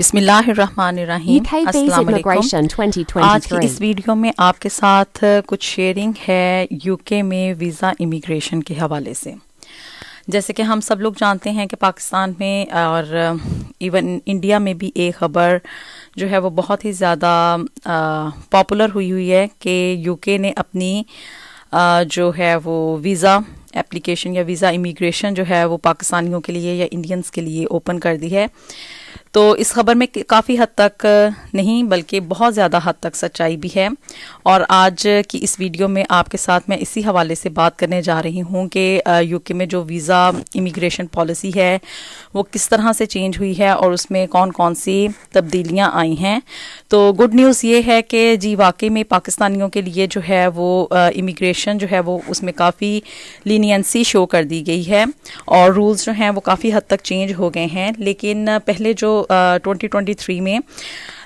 आज की इस वीडियो में आपके साथ कुछ शेयरिंग है यूके में वीज़ा इमिग्रेशन के हवाले से जैसे कि हम सब लोग जानते हैं कि पाकिस्तान में और इवन इंडिया में भी एक खबर जो है वो बहुत ही ज़्यादा पॉपुलर हुई हुई है कि यूके ने अपनी आ, जो है वो वीज़ा एप्लीकेशन या वीज़ा इमिग्रेशन जो है वो पाकिस्तानियों के लिए या इंडियंस के लिए ओपन कर दी है तो इस खबर में काफ़ी हद तक नहीं बल्कि बहुत ज़्यादा हद तक सच्चाई भी है और आज की इस वीडियो में आपके साथ मैं इसी हवाले से बात करने जा रही हूँ कि यूके में जो वीज़ा इमिग्रेशन पॉलिसी है वो किस तरह से चेंज हुई है और उसमें कौन कौन सी तब्दीलियाँ आई हैं तो गुड न्यूज़ ये है कि जी वाकई में पाकिस्तानियों के लिए जो है वो इमिग्रेशन जो है वो उसमें काफ़ी लीनियंसी शो कर दी गई है और रूल्स जो हैं वो काफ़ी हद तक चेंज हो गए हैं लेकिन पहले जो 2023 uh, में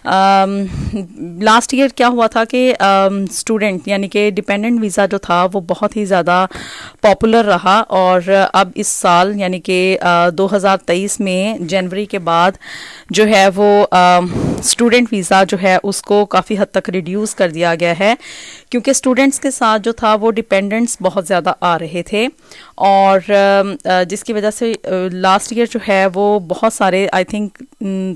लास्ट um, ईयर क्या हुआ था कि स्टूडेंट um, यानी कि डिपेंडेंट वीज़ा जो था वो बहुत ही ज़्यादा पॉपुलर रहा और अब इस साल यानी कि uh, दो हज़ार तेईस में जनवरी के बाद जो है वो स्टूडेंट um, वीज़ा जो है उसको काफ़ी हद तक रिड्यूस कर दिया गया है क्योंकि स्टूडेंट्स के साथ जो था वो डिपेंडेंट्स बहुत ज़्यादा आ रहे थे और uh, जिसकी वजह से लास्ट uh, ईयर जो है वो बहुत सारे आई थिंक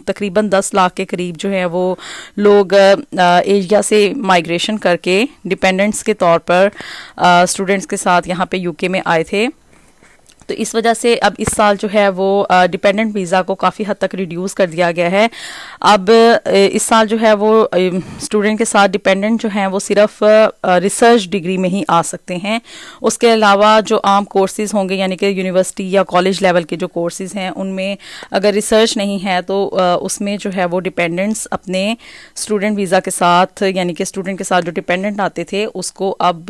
तकरीबन दस लाख के करीब जो है वो वो लोग एशिया से माइग्रेशन करके डिपेंडेंट्स के तौर पर स्टूडेंट्स के साथ यहाँ पे यूके में आए थे तो इस वजह से अब इस साल जो है वो डिपेंडेंट वीज़ा को काफ़ी हद तक रिड्यूस कर दिया गया है अब इस साल जो है वो स्टूडेंट के साथ डिपेंडेंट जो हैं वो सिर्फ रिसर्च डिग्री में ही आ सकते हैं उसके अलावा जो आम कोर्सेज़ होंगे यानी कि यूनिवर्सिटी या कॉलेज लेवल के जो कोर्सेज़ हैं उनमें अगर रिसर्च नहीं है तो उसमें जो है वो डिपेंडेंट्स अपने स्टूडेंट वीज़ा के साथ यानी कि स्टूडेंट के साथ जो डिपेंडेंट आते थे उसको अब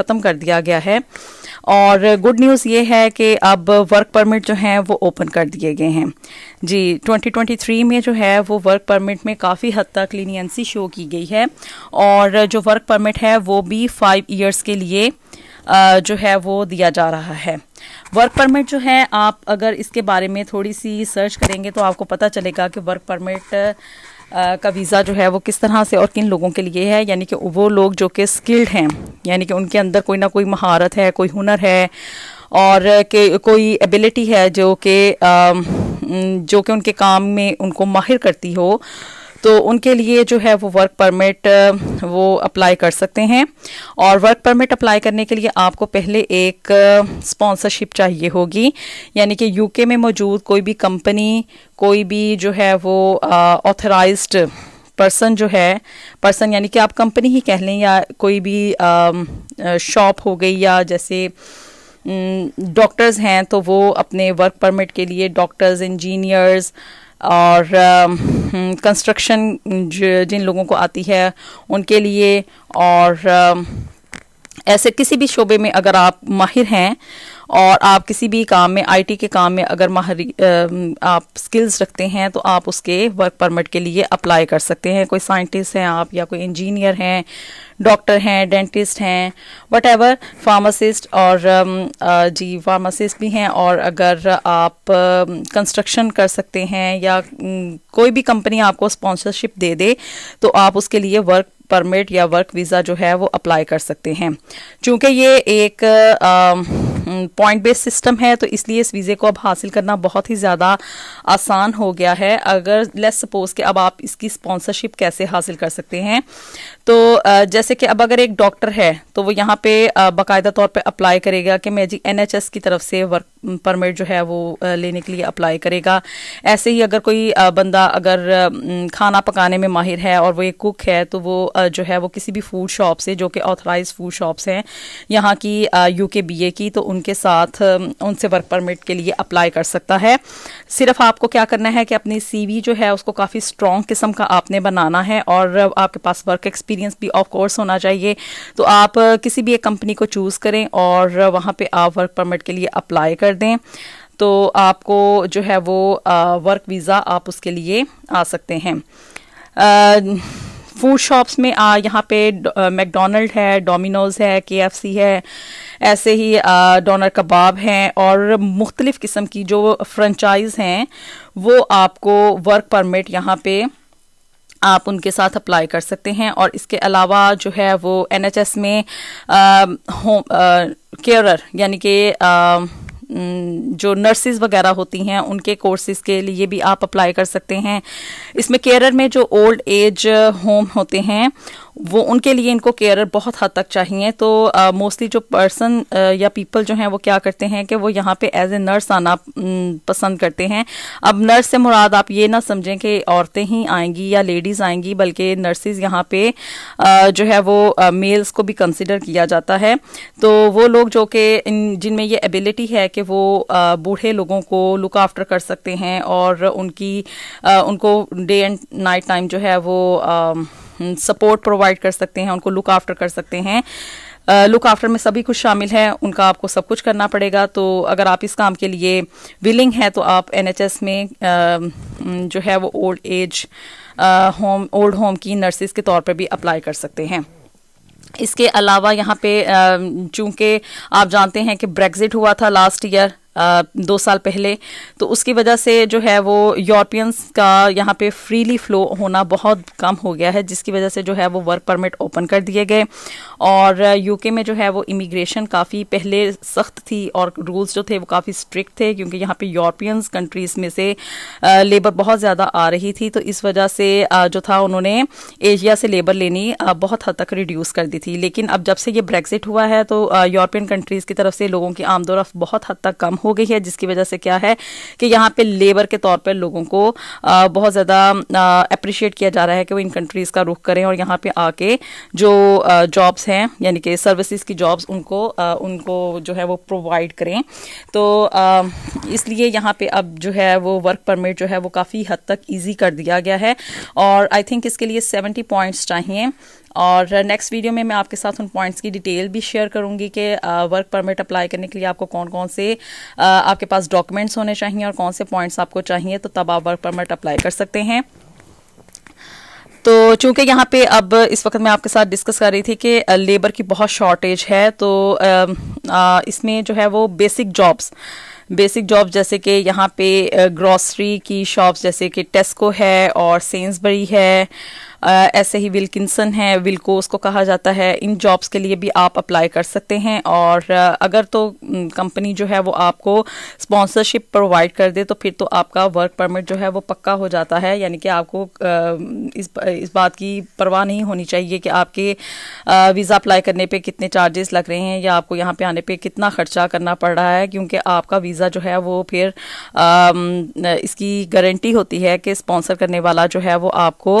ख़त्म कर दिया गया है और गुड न्यूज़ ये है कि अब वर्क परमिट जो हैं वो ओपन कर दिए गए हैं जी 2023 में जो है वो वर्क परमिट में काफ़ी हद तक लीनियंसी शो की गई है और जो वर्क परमिट है वो भी फाइव ईयर्स के लिए जो है वो दिया जा रहा है वर्क परमिट जो है आप अगर इसके बारे में थोड़ी सी सर्च करेंगे तो आपको पता चलेगा कि वर्क परमिट का वीज़ा जो है वो किस तरह से और किन लोगों के लिए है यानी कि वो लोग जो कि स्किल्ड हैं यानी कि उनके अंदर कोई ना कोई महारत है कोई हुनर है और के कोई एबिलिटी है जो कि जो कि उनके काम में उनको माहिर करती हो तो उनके लिए जो है वो वर्क परमिट वो अप्लाई कर सकते हैं और वर्क परमिट अप्लाई करने के लिए आपको पहले एक स्पॉन्सरशिप चाहिए होगी यानी कि यूके में मौजूद कोई भी कंपनी कोई भी जो है वो ऑथराइज पर्सन जो है पर्सन यानी कि आप कंपनी ही कह लें या कोई भी शॉप हो गई या जैसे डॉक्टर्स हैं तो वो अपने वर्क परमिट के लिए डॉक्टर्स इंजीनियर्स और कंस्ट्रक्शन हम्म, जिन लोगों को आती है उनके लिए और ऐसे किसी भी शोबे में अगर आप माहिर हैं और आप किसी भी काम में आईटी के काम में अगर माहरी आप स्किल्स रखते हैं तो आप उसके वर्क परमिट के लिए अप्लाई कर सकते हैं कोई साइंटिस्ट हैं आप या कोई इंजीनियर हैं डॉक्टर हैं डेंटिस्ट हैं वट एवर फार्मासिस्ट और जी फार्मासिस्ट भी हैं और अगर आप कंस्ट्रक्शन कर सकते हैं या कोई भी कंपनी आपको स्पॉन्सरशिप दे दे तो आप उसके लिए वर्क परमिट या वर्क वीज़ा जो है वो अप्लाई कर सकते हैं क्योंकि ये एक आ, पॉइंट बेस्ड सिस्टम है तो इसलिए इस वीज़े को अब हासिल करना बहुत ही ज़्यादा आसान हो गया है अगर लेस सपोज कि अब आप इसकी स्पॉन्सरशिप कैसे हासिल कर सकते हैं तो जैसे कि अब अगर एक डॉक्टर है तो वो यहाँ पे बाकायदा तौर पर अप्लाई करेगा कि मैं जी एनएचएस की तरफ से वर्क परमिट जो है वो लेने के लिए अप्लाई करेगा ऐसे ही अगर कोई बंदा अगर खाना पकाने में माहिर है और वो एक कुक है तो वो जो है वो किसी भी फूड शॉप से जो कि ऑथराइज फूड शॉप्स हैं यहाँ की बी ए की तो उन उनके साथ उनसे वर्क परमिट के लिए अप्लाई कर सकता है सिर्फ आपको क्या करना है कि अपनी सीवी जो है उसको काफ़ी स्ट्रॉन्ग किस्म का आपने बनाना है और आपके पास वर्क एक्सपीरियंस भी ऑफ कोर्स होना चाहिए तो आप किसी भी एक कंपनी को चूज़ करें और वहाँ पर आप वर्क परमिट के लिए अप्लाई कर दें तो आपको जो है वो वर्क वीज़ा आप उसके लिए आ सकते हैं फूड शॉप्स में आ, यहाँ पे मैकडोनल्ड है डोमिनोज है के है ऐसे ही डोनर कबाब हैं और मुख्तलिफ़ किस्म की जो फ्रेंचाइज हैं वो आपको वर्क परमिट यहाँ पे आप उनके साथ अप्लाई कर सकते हैं और इसके अलावा जो है वो एनएचएस में होम केयरर यानी कि जो नर्सिस वगैरह होती हैं उनके कोर्सेज के लिए भी आप अप्लाई कर सकते हैं इसमें केरल में जो ओल्ड एज होम होते हैं वो उनके लिए इनको केयर बहुत हद तक चाहिए तो मोस्टली uh, जो पर्सन uh, या पीपल जो हैं वो क्या करते हैं कि वो यहाँ पे एज ए नर्स आना पसंद करते हैं अब नर्स से मुराद आप ये ना समझें कि औरतें ही आएंगी या लेडीज़ आएंगी बल्कि नर्सिस यहाँ पे uh, जो है वो मेल्स को भी कंसिडर किया जाता है तो वो लोग जो कि जिनमें ये एबिलिटी है कि वो बूढ़े लोगों को लुक आफ्टर कर सकते हैं और उनकी उनको डे एंड नाइट टाइम जो है वो सपोर्ट प्रोवाइड कर सकते हैं उनको लुक आफ्टर कर सकते हैं लुक आफ्टर में सभी कुछ शामिल है उनका आपको सब कुछ करना पड़ेगा तो अगर आप इस काम के लिए विलिंग हैं तो आप एन में जो है वो old age home old home की नर्सिस के तौर पर भी अप्लाई कर सकते हैं इसके अलावा यहाँ पे चूंकि आप जानते हैं कि ब्रेग्ज़िट हुआ था लास्ट ईयर दो साल पहले तो उसकी वजह से जो है वो यूरोपियंस का यहाँ पे फ्रीली फ्लो होना बहुत कम हो गया है जिसकी वजह से जो है वो वर्क परमिट ओपन कर दिए गए और यूके में जो है वो इमिग्रेशन काफ़ी पहले सख्त थी और रूल्स जो थे वो काफ़ी स्ट्रिक्ट थे क्योंकि यहाँ पे यूरोपियंस कंट्रीज़ में से लेबर बहुत ज़्यादा आ रही थी तो इस वजह से जो था उन्होंने एशिया से लेबर लेनी बहुत हद तक रिड्यूस कर दी थी लेकिन अब जब से ये ब्रेग्ज़िट हुआ है तो यूरोपियन कंट्रीज़ की तरफ से लोगों की आमदोरफ़ बहुत हद तक कम हो गई है जिसकी वजह से क्या है कि यहाँ पे लेबर के तौर पर लोगों को बहुत ज़्यादा अप्रिशिएट किया जा रहा है कि वो इन कंट्रीज़ का रुख करें और यहाँ पे आके जो जॉब्स हैं यानी कि सर्विसेज की जॉब्स उनको उनको जो है वो प्रोवाइड करें तो इसलिए यहाँ पे अब जो है वो वर्क परमिट जो है वो काफ़ी हद तक ईजी कर दिया गया है और आई थिंक इसके लिए सेवेंटी पॉइंट्स चाहिए और नेक्स्ट वीडियो में मैं आपके साथ उन पॉइंट्स की डिटेल भी शेयर करूंगी कि वर्क परमिट अप्लाई करने के लिए आपको कौन कौन से uh, आपके पास डॉक्यूमेंट्स होने चाहिए और कौन से पॉइंट्स आपको चाहिए तो तब आप वर्क परमिट अप्लाई कर सकते हैं तो चूंकि यहाँ पे अब इस वक्त मैं आपके साथ डिस्कस कर रही थी कि लेबर uh, की बहुत शॉर्टेज है तो um, uh, इसमें जो है वो बेसिक जॉब्स बेसिक जॉब जैसे कि यहाँ पे ग्रॉसरी की शॉप्स जैसे कि टेस्को है और सेंसबरी है ऐसे ही विल्किंसन है विल्कोस को कहा जाता है इन जॉब्स के लिए भी आप अप्लाई कर सकते हैं और अगर तो कंपनी जो है वो आपको स्पॉन्सरशिप प्रोवाइड कर दे तो फिर तो आपका वर्क परमिट जो है वो पक्का हो जाता है यानी कि आपको इस इस बात की परवाह नहीं होनी चाहिए कि आपके वीज़ा अप्लाई करने पे कितने चार्जेस लग रहे हैं या आपको यहाँ पे आने पे कितना ख़र्चा करना पड़ रहा है क्योंकि आपका वीज़ा जो है वो फिर इसकी गारंटी होती है कि स्पॉन्सर करने वाला जो है वो आपको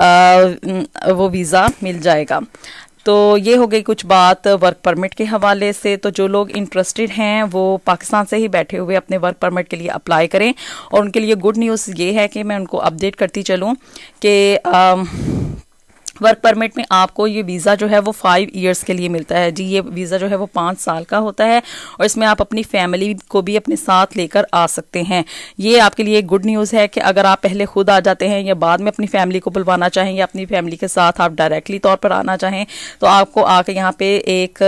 आ, वो वीज़ा मिल जाएगा तो ये हो गई कुछ बात वर्क परमिट के हवाले से तो जो लोग इंटरेस्टेड हैं वो पाकिस्तान से ही बैठे हुए अपने वर्क परमिट के लिए अप्लाई करें और उनके लिए गुड न्यूज़ ये है कि मैं उनको अपडेट करती चलूँ कि वर्क परमिट में आपको ये वीज़ा जो है वो फाइव इयर्स के लिए मिलता है जी ये वीज़ा जो है वो पाँच साल का होता है और इसमें आप अपनी फैमिली को भी अपने साथ लेकर आ सकते हैं ये आपके लिए गुड न्यूज़ है कि अगर आप पहले खुद आ जाते हैं या बाद में अपनी फैमिली को बुलवाना चाहें या अपनी फैमिली के साथ आप डायरेक्टली तौर पर आना चाहें तो आपको आके यहाँ पर एक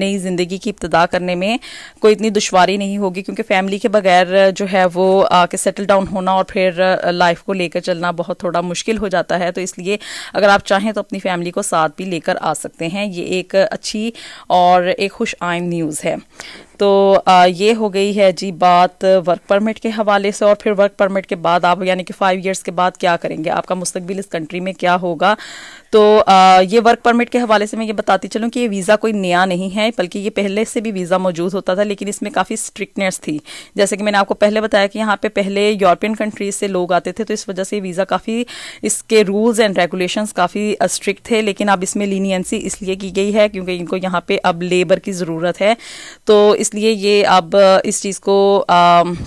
नई ज़िंदगी की इब्तदा करने में कोई इतनी दुशारी नहीं होगी क्योंकि फैमिली के बगैर जो है वो आके सेटल डाउन होना और फिर लाइफ को लेकर चलना बहुत थोड़ा मुश्किल हो जाता है तो इसलिए अगर आप चाहें हैं तो अपनी फैमिली को साथ भी लेकर आ सकते हैं ये एक अच्छी और एक खुश आय न्यूज़ है तो ये हो गई है जी बात वर्क परमिट के हवाले से और फिर वर्क परमिट के बाद आप यानी कि फ़ाइव इयर्स के बाद क्या करेंगे आपका मुस्तबिल इस कंट्री में क्या होगा तो ये वर्क परमिट के हवाले से मैं ये बताती चलूँ कि ये वीज़ा कोई नया नहीं है बल्कि ये पहले से भी वीज़ा मौजूद होता था लेकिन इसमें काफ़ी स्ट्रिक्टनेस थी जैसे कि मैंने आपको पहले बताया कि यहाँ पे पहले यूरोपियन कंट्रीज से लोग आते थे तो इस वजह से वीज़ा काफ़ी इसके रूल्स एंड रेगुलेशन काफ़ी स्ट्रिक्ट थे लेकिन अब इसमें लीनियंसी इसलिए की गई है क्योंकि इनको यहाँ पर अब लेबर की ज़रूरत है तो इस इसलिए ये अब इस चीज़ को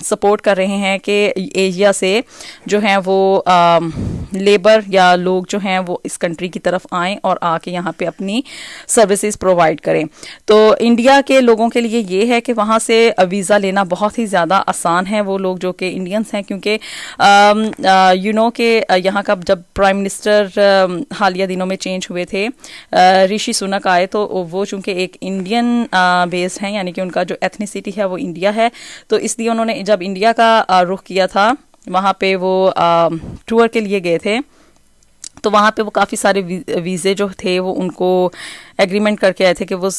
सपोर्ट कर रहे हैं कि एशिया से जो हैं वो लेबर या लोग जो हैं वो इस कंट्री की तरफ आएं और आके यहाँ पे अपनी सर्विसेज प्रोवाइड करें तो इंडिया के लोगों के लिए ये है कि वहाँ से वीज़ा लेना बहुत ही ज़्यादा आसान है वो लोग जो कि इंडियंस हैं क्योंकि यू नो के यहाँ का जब प्राइम मिनिस्टर हालिया दिनों में चेंज हुए थे ऋषि सुनक आए तो वो चूँकि एक इंडियन बेस्ड हैं यानी कि उनका जो एथनिसिटी है वो इंडिया है तो इसलिए उन्होंने जब इंडिया का रुख किया था वहाँ पे वो टूर के लिए गए थे तो वहाँ पे वो काफ़ी सारे वीज़े जो थे वो उनको एग्रीमेंट करके आए थे कि वो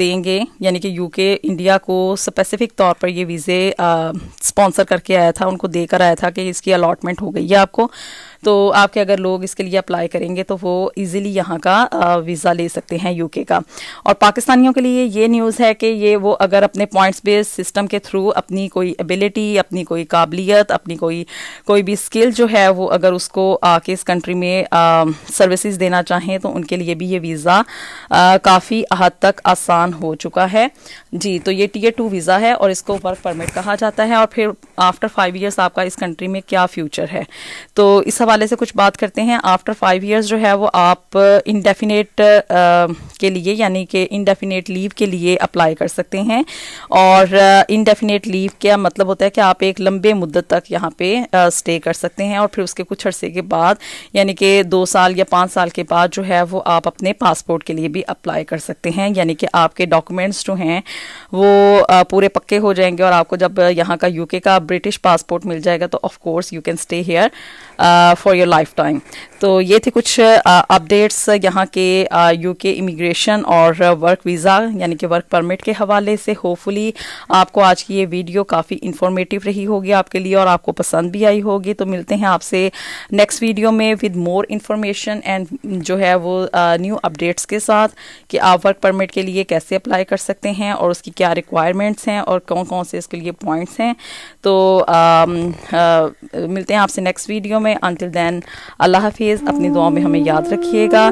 देंगे यानी कि यूके इंडिया को स्पेसिफिक तौर पर ये वीज़े स्पॉन्सर करके आया था उनको देकर आया था कि इसकी अलॉटमेंट हो गई है आपको तो आपके अगर लोग इसके लिए अप्लाई करेंगे तो वो ईजिली यहाँ का वीज़ा ले सकते हैं यूके का और पाकिस्तानियों के लिए ये न्यूज़ है कि ये वो अगर अपने पॉइंट्स बेस्ड सिस्टम के थ्रू अपनी कोई एबिलिटी अपनी कोई काबिलियत अपनी कोई कोई भी स्किल जो है वो अगर उसको आके इस कंट्री में सर्विसज देना चाहें तो उनके लिए भी ये वीज़ा काफ़ी हद तक आसान हो चुका है जी तो ये टीयर टू वीज़ा है और इसको वर्क परमिट कहा जाता है और फिर आफ्टर फाइव ईयर्स आपका इस कंट्री में क्या फ्यूचर है तो इस हवाले से कुछ बात करते हैं आफ्टर फाइव ईयर्स जो है वो आप इनडेफिनेट uh, uh, के लिए यानी कि इनडेफिनेट लीव के लिए अप्लाई कर सकते हैं और इनडेफिनेट uh, लीव क्या मतलब होता है कि आप एक लंबे मुद्दत तक यहाँ पे स्टे कर सकते हैं और फिर उसके कुछ अर्से के बाद यानी कि दो साल या पाँच साल के बाद जो है वो आप अपने पासपोर्ट के लिए भी अप्लाई कर सकते हैं यानी कि आपके डॉक्यूमेंट्स जो हैं वो पूरे पक्के हो जाएंगे और आपको जब यहाँ का यूके का ब्रिटिश पासपोर्ट मिल जाएगा तो of course you can stay here for your life time तो ये थे कुछ अपडेट्स यहाँ के यूके इमिग्रेशन और वर्क वीज़ा यानी कि वर्क परमिट के हवाले से होपफुली आपको आज की ये वीडियो काफ़ी इन्फॉर्मेटिव रही होगी आपके लिए और आपको पसंद भी आई होगी तो मिलते हैं आपसे नेक्स्ट वीडियो में विद मोर इन्फॉर्मेशन एंड जो है वो न्यू अपडेट्स के साथ कि आप वर्क परमिट के लिए कैसे अप्लाई कर सकते हैं और उसकी क्या रिक्वायरमेंट्स हैं और कौन कौन से इसके लिए पॉइंट्स हैं तो आ, आ, मिलते हैं आपसे नेक्स्ट वीडियो में अंटिल देन अल्लाह हाफिज़ अपनी दुआ में हमें याद रखिएगा